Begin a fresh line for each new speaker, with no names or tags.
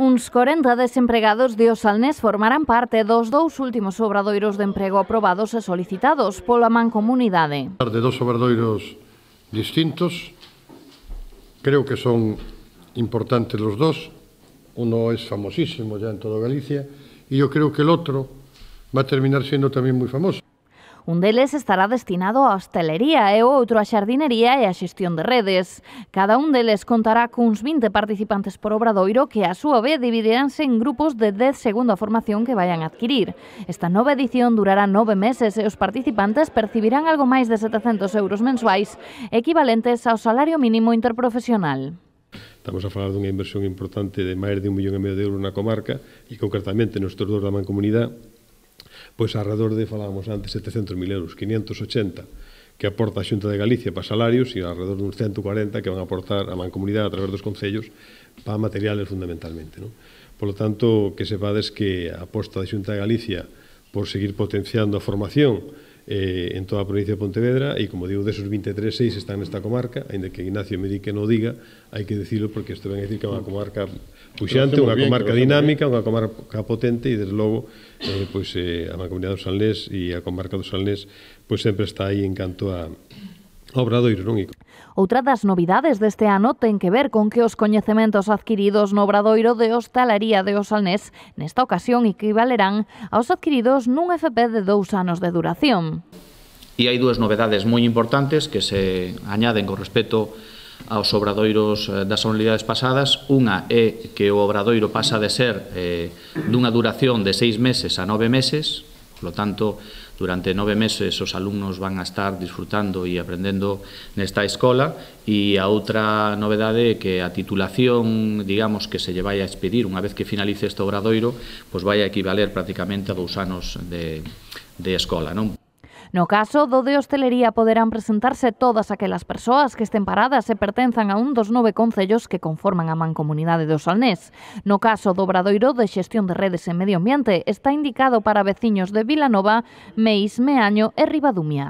Uns 40 desempregados de Osalnés formarán parte dos dous últimos obradoiros de emprego aprobados e solicitados pola Mancomunidade.
De dous obradoiros distintos, creo que son importantes los dous. uno é famosísimo ya en toda Galicia, e eu creo que o outro va a terminar sendo tamén moi famoso.
Un deles estará destinado á hostelería e outro á xardinería e á xestión de redes. Cada un deles contará cuns 20 participantes por Obradoiro que a súa vez dividiránse en grupos de 10 segundo a formación que vayan a adquirir. Esta nova edición durará nove meses e os participantes percibirán algo máis de 700 euros mensuais equivalentes ao salario mínimo interprofesional.
Estamos a falar dunha inversión importante de máis de un millón e medio de euros na comarca e concretamente nos dos da Mancomunidade pois alrededor de, falábamos antes, mil euros, 580 que aporta a Xunta de Galicia para salarios e alrededor uns 140 que van a aportar a Mancomunidade a través dos concellos para materiales fundamentalmente. Non? Por lo tanto, que sepades que a aposta da Xunta de Galicia por seguir potenciando a formación eh, en toda a provincia de Pontevedra e, como digo, desos 23, seis están nesta comarca, ainda que Ignacio me di que non diga, hai que decirlo porque isto ven a dicir que é unha comarca puxante, unha comarca dinámica, unha comarca potente e, desde logo, eh, pois, eh, a Mancomunidade do Sanlés e a comarca do Sanlés pois sempre está aí en canto a, Obradoiro, non, Ico?
Outra das novidades deste ano ten que ver con que os coñecementos adquiridos no Obradoiro de Hostalaría de Osalnés nesta ocasión equivalerán aos adquiridos nun FP de dous anos de duración.
E hai dúas novedades moi importantes que se añaden con respecto aos obradoiros eh, das unidades pasadas. Unha é que o obradoiro pasa de ser eh, dunha duración de seis meses a nove meses, Por lo tanto, Durante nove meses os alumnos van a estar disfrutando e aprendendo nesta escola e a outra novedade é que a titulación, digamos, que se lle vai a expedir unha vez que finalice este obradoiro, pois vai a equivaler prácticamente a dous anos de, de escola, non?
No caso do de hostelería poderán presentarse todas aquelas persoas que estén paradas e pertenzan a un dos nove concellos que conforman a mancomunidade do Salnés. No caso do Obradoiro de Xestión de Redes e Medio Ambiente está indicado para veciños de Vilanova, Meis, Meaño e Ribadumia.